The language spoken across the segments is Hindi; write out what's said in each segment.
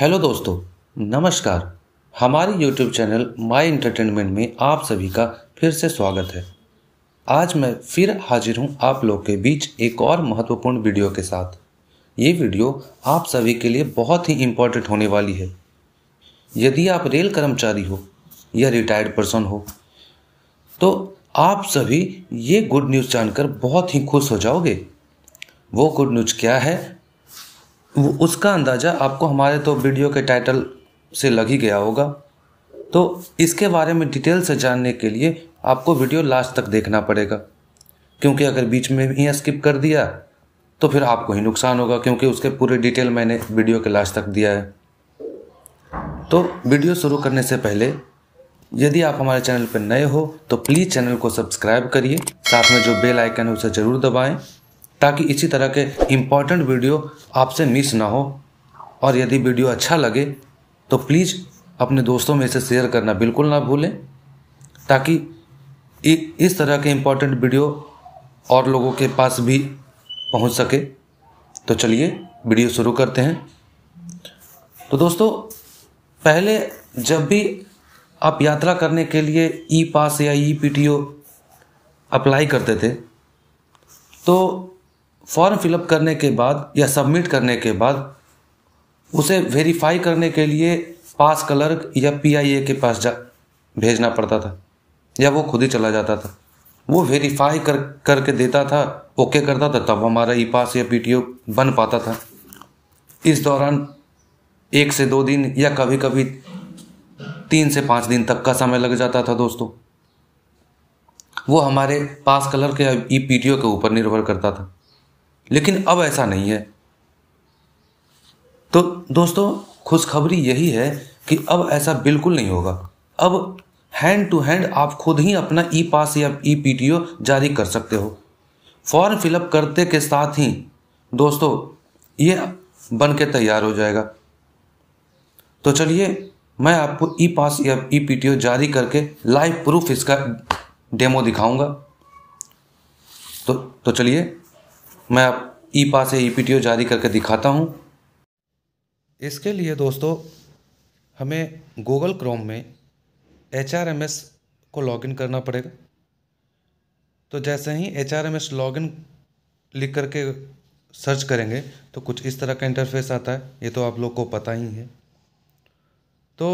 हेलो दोस्तों नमस्कार हमारे यूट्यूब चैनल माई इंटरटेनमेंट में आप सभी का फिर से स्वागत है आज मैं फिर हाजिर हूँ आप लोग के बीच एक और महत्वपूर्ण वीडियो के साथ ये वीडियो आप सभी के लिए बहुत ही इम्पोर्टेंट होने वाली है यदि आप रेल कर्मचारी हो या रिटायर्ड पर्सन हो तो आप सभी ये गुड न्यूज़ जानकर बहुत ही खुश हो जाओगे वो गुड न्यूज़ क्या है वो उसका अंदाज़ा आपको हमारे तो वीडियो के टाइटल से लग ही गया होगा तो इसके बारे में डिटेल से जानने के लिए आपको वीडियो लास्ट तक देखना पड़ेगा क्योंकि अगर बीच में ही स्किप कर दिया तो फिर आपको ही नुकसान होगा क्योंकि उसके पूरे डिटेल मैंने वीडियो के लास्ट तक दिया है तो वीडियो शुरू करने से पहले यदि आप हमारे चैनल पर नए हो तो प्लीज़ चैनल को सब्सक्राइब करिए साथ में जो बेल आइकन है उसे ज़रूर दबाएं ताकि इसी तरह के इम्पॉर्टेंट वीडियो आपसे मिस ना हो और यदि वीडियो अच्छा लगे तो प्लीज़ अपने दोस्तों में इसे शेयर करना बिल्कुल ना भूलें ताकि इस तरह के इम्पॉर्टेंट वीडियो और लोगों के पास भी पहुंच सके तो चलिए वीडियो शुरू करते हैं तो दोस्तों पहले जब भी आप यात्रा करने के लिए ई पास या ई पी अप्लाई करते थे तो फॉर्म फिलअप करने के बाद या सबमिट करने के बाद उसे वेरीफाई करने के लिए पास क्लर्क या पीआईए के पास जा भेजना पड़ता था या वो खुद ही चला जाता था वो वेरीफाई कर करके देता था ओके करता था तब हमारा ई पास या पीटीओ बन पाता था इस दौरान एक से दो दिन या कभी कभी तीन से पाँच दिन तक का समय लग जाता था दोस्तों वो हमारे पास कलर के ई पी के ऊपर निर्भर करता था लेकिन अब ऐसा नहीं है तो दोस्तों खुशखबरी यही है कि अब ऐसा बिल्कुल नहीं होगा अब हैंड टू हैंड आप खुद ही अपना ई पास या ई पी जारी कर सकते हो फॉर्म फिलअप करते के साथ ही दोस्तों ये बन के तैयार हो जाएगा तो चलिए मैं आपको ई पास या ई पी जारी करके लाइव प्रूफ इसका डेमो दिखाऊंगा तो तो चलिए मैं ई पास या ई पी जारी करके दिखाता हूँ इसके लिए दोस्तों हमें गूगल क्रोम में एच आर एम एस को लॉगिन करना पड़ेगा तो जैसे ही H R M S login लिख करके सर्च करेंगे तो कुछ इस तरह का इंटरफेस आता है ये तो आप लोग को पता ही है तो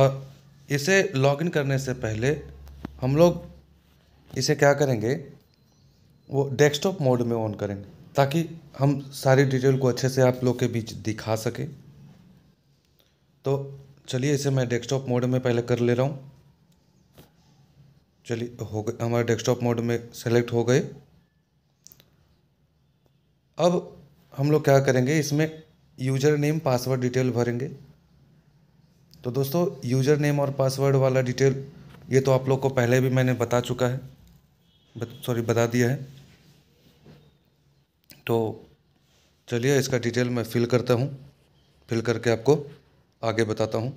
और इसे लॉगिन करने से पहले हम लोग इसे क्या करेंगे वो डेस्कटॉप मोड में ऑन करेंगे ताकि हम सारी डिटेल को अच्छे से आप लोग के बीच दिखा सकें तो चलिए इसे मैं डेस्कटॉप मोड में पहले कर ले रहा हूँ चलिए हो गए हमारे डेस्कटॉप मोड में सेलेक्ट हो गए अब हम लोग क्या करेंगे इसमें यूजर नेम पासवर्ड डिटेल भरेंगे तो दोस्तों यूजर नेम और पासवर्ड वाला डिटेल ये तो आप लोग को पहले भी मैंने बता चुका है सॉरी बता दिया है तो चलिए इसका डिटेल मैं फ़िल करता हूँ फ़िल करके आपको आगे बताता हूँ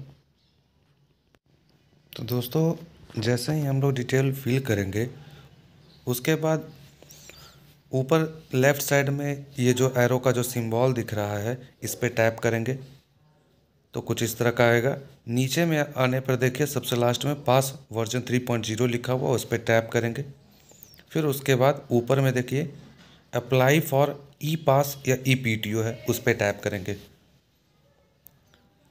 तो दोस्तों जैसे ही हम लोग डिटेल फिल करेंगे उसके बाद ऊपर लेफ़्ट साइड में ये जो एरो का जो सिंबल दिख रहा है इस पर टैप करेंगे तो कुछ इस तरह का आएगा नीचे में आने पर देखिए सबसे लास्ट में पास वर्जन 3.0 लिखा हुआ उस पर टैप करेंगे फिर उसके बाद ऊपर में देखिए अप्लाई फॉर ई पास या ई पी टी ओ है उस पर टैप करेंगे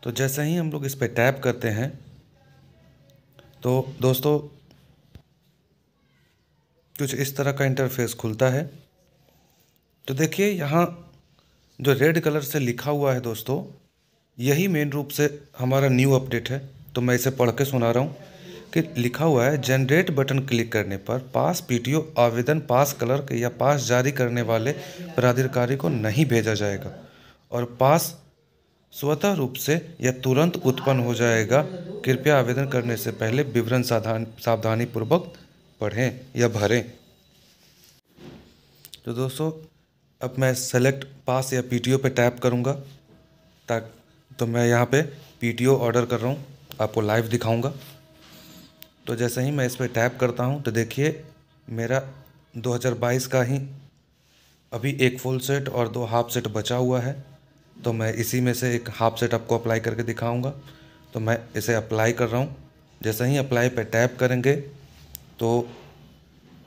तो जैसे ही हम लोग इस पर टैप करते हैं तो दोस्तों कुछ इस तरह का इंटरफेस खुलता है तो देखिए यहाँ जो रेड कलर से लिखा हुआ है दोस्तों यही मेन रूप से हमारा न्यू अपडेट है तो मैं इसे पढ़ के सुना रहा हूँ कि लिखा हुआ है जनरेट बटन क्लिक करने पर पास पीटीओ आवेदन पास क्लर्क या पास जारी करने वाले प्राधिकारी को नहीं भेजा जाएगा और पास स्वतः रूप से या तुरंत उत्पन्न हो जाएगा कृपया आवेदन करने से पहले विवरण सावधान सावधानीपूर्वक पढ़ें या भरें तो दोस्तों अब मैं सेलेक्ट पास या पीटीओ पे टैप करूँगा ताकि तो मैं यहाँ पे पीटीओ ऑर्डर कर रहा हूँ आपको लाइव दिखाऊँगा तो जैसे ही मैं इस पर टैप करता हूँ तो देखिए मेरा 2022 का ही अभी एक फुल सेट और दो हाफ सेट बचा हुआ है तो मैं इसी में से एक हाफ सेट आपको अप्लाई करके दिखाऊंगा तो मैं इसे अप्लाई कर रहा हूँ जैसे ही अप्लाई पर टैप करेंगे तो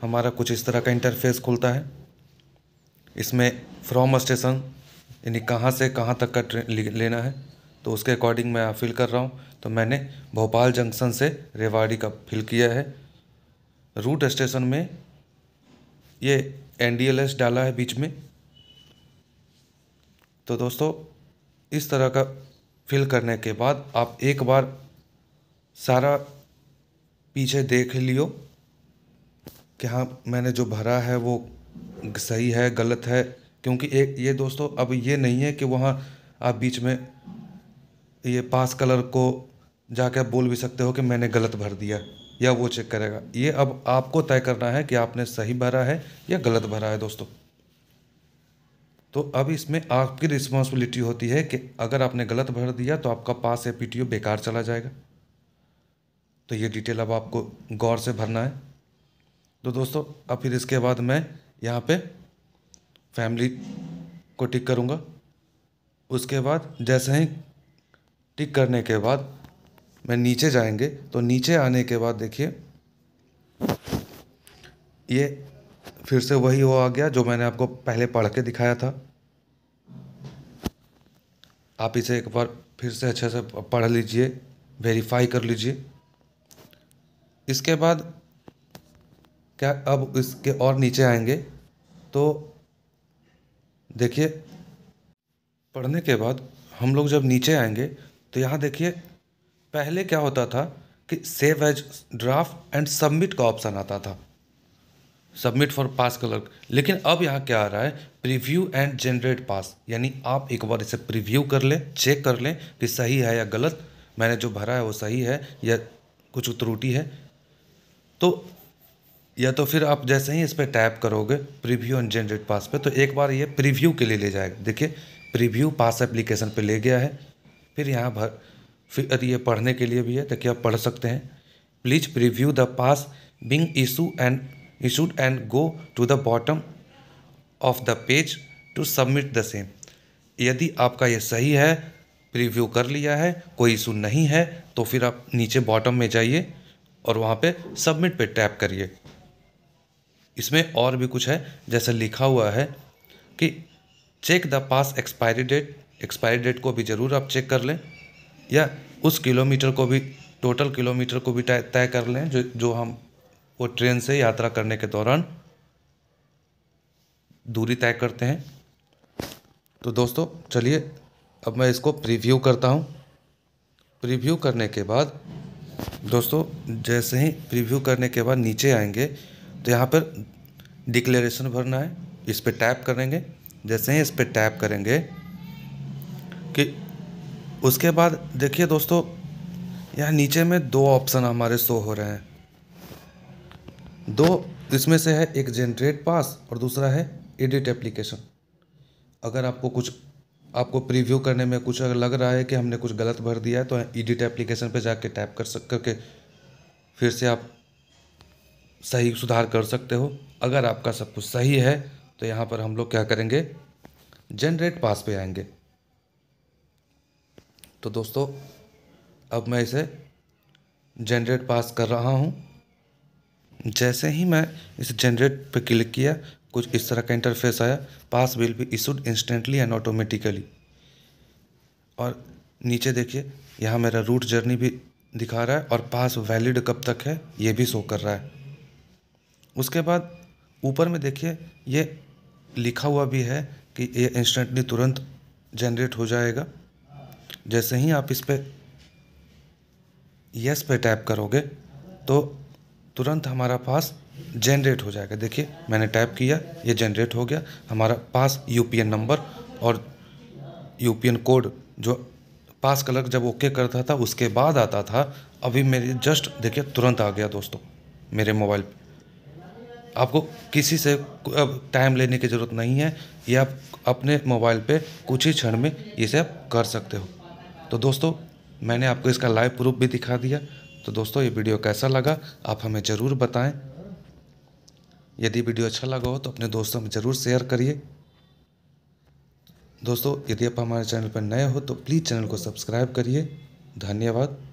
हमारा कुछ इस तरह का इंटरफेस खुलता है इसमें फ्रॉम स्टेशन यानी कहाँ से कहाँ तक का ट्रेन लेना है तो उसके अकॉर्डिंग मैं फिल कर रहा हूँ तो मैंने भोपाल जंक्शन से रेवाड़ी का फिल किया है रूट स्टेशन में ये एन डी एल एस डाला है बीच में तो दोस्तों इस तरह का फिल करने के बाद आप एक बार सारा पीछे देख लियो कि हाँ मैंने जो भरा है वो सही है गलत है क्योंकि एक ये दोस्तों अब ये नहीं है कि वहाँ आप बीच में ये पास कलर को जाके आप बोल भी सकते हो कि मैंने गलत भर दिया या वो चेक करेगा ये अब आपको तय करना है कि आपने सही भरा है या गलत भरा है दोस्तों तो अब इसमें आपकी रिस्पॉन्सिबिलिटी होती है कि अगर आपने गलत भर दिया तो आपका पास या पी बेकार चला जाएगा तो ये डिटेल अब आपको गौर से भरना है तो दोस्तों अब फिर इसके बाद मैं यहाँ पे फैमिली को टिक करूँगा उसके बाद जैसे ही टिक करने के बाद मैं नीचे जाएंगे तो नीचे आने के बाद देखिए ये फिर से वही हो आ गया जो मैंने आपको पहले पढ़ के दिखाया था आप इसे एक बार फिर से अच्छे से पढ़ लीजिए वेरीफाई कर लीजिए इसके बाद क्या अब इसके और नीचे आएंगे तो देखिए पढ़ने के बाद हम लोग जब नीचे आएंगे तो यहाँ देखिए पहले क्या होता था कि save as draft and submit का ऑप्शन आता था सबमिट फॉर पास कलर लेकिन अब यहाँ क्या आ रहा है प्रीव्यू एंड जनरेट पास यानी आप एक बार इसे प्रीव्यू कर लें चेक कर लें कि सही है या गलत मैंने जो भरा है वो सही है या कुछ त्रुटि है तो या तो फिर आप जैसे ही इस पर टैप करोगे प्रीव्यू एंड जनरेट पास पे तो एक बार ये प्रीव्यू के लिए ले जाएगा देखिए प्रीव्यू पास एप्लीकेशन पे ले गया है फिर यहाँ भर फिर ये पढ़ने के लिए भी है देखिए आप पढ़ सकते हैं please preview the pass being issue and issued and go to the bottom of the page to submit the same यदि आपका ये सही है प्रीव्यू कर लिया है कोई इशू नहीं है तो फिर आप नीचे बॉटम में जाइए और वहाँ पे सबमिट पे टैप करिए इसमें और भी कुछ है जैसे लिखा हुआ है कि check the pass expiry date expiry date को भी ज़रूर आप चेक कर लें या उस किलोमीटर को भी टोटल किलोमीटर को भी तय कर लें जो जो हम वो ट्रेन से यात्रा करने के दौरान दूरी तय करते हैं तो दोस्तों चलिए अब मैं इसको प्रीव्यू करता हूँ प्रीव्यू करने के बाद दोस्तों जैसे ही प्रीव्यू करने के बाद नीचे आएंगे तो यहाँ पर डिक्लेरेशन भरना है इस पर टैप करेंगे जैसे ही इस पर टैप करेंगे कि उसके बाद देखिए दोस्तों यहाँ नीचे में दो ऑप्शन हमारे शो हो रहे हैं दो इसमें से है एक जनरेट पास और दूसरा है एडिट एप्लीकेशन अगर आपको कुछ आपको प्रीव्यू करने में कुछ अगर लग रहा है कि हमने कुछ गलत भर दिया है तो एडिट एप्लीकेशन पे जाके टाइप कर सक करके फिर से आप सही सुधार कर सकते हो अगर आपका सब कुछ सही है तो यहाँ पर हम लोग क्या करेंगे जनरेट पास पे आएंगे तो दोस्तों अब मैं इसे जनरेट पास कर रहा हूँ जैसे ही मैं इस जनरेट पर क्लिक किया कुछ इस तरह का इंटरफेस आया pass will be issued instantly and automatically और नीचे देखिए यहाँ मेरा रूट जर्नी भी दिखा रहा है और पास वैलिड कब तक है ये भी शो कर रहा है उसके बाद ऊपर में देखिए ये लिखा हुआ भी है कि ये इंस्टेंटली तुरंत जनरेट हो जाएगा जैसे ही आप इस पर यस पे टैप करोगे तो तुरंत हमारा पास जनरेट हो जाएगा देखिए मैंने टैप किया ये जनरेट हो गया हमारा पास यूपीएन नंबर और यूपीएन कोड जो पास कलर जब ओके करता था उसके बाद आता था अभी मेरे जस्ट देखिए तुरंत आ गया दोस्तों मेरे मोबाइल पे आपको किसी से अब टाइम लेने की ज़रूरत नहीं है ये आप अपने मोबाइल पे कुछ ही क्षण में इसे आप कर सकते हो तो दोस्तों मैंने आपको इसका लाइव प्रूफ भी दिखा दिया तो दोस्तों ये वीडियो कैसा लगा आप हमें ज़रूर बताएं यदि वीडियो अच्छा लगा हो तो अपने दोस्तों में ज़रूर शेयर करिए दोस्तों यदि आप हमारे चैनल पर नए हो तो प्लीज़ चैनल को सब्सक्राइब करिए धन्यवाद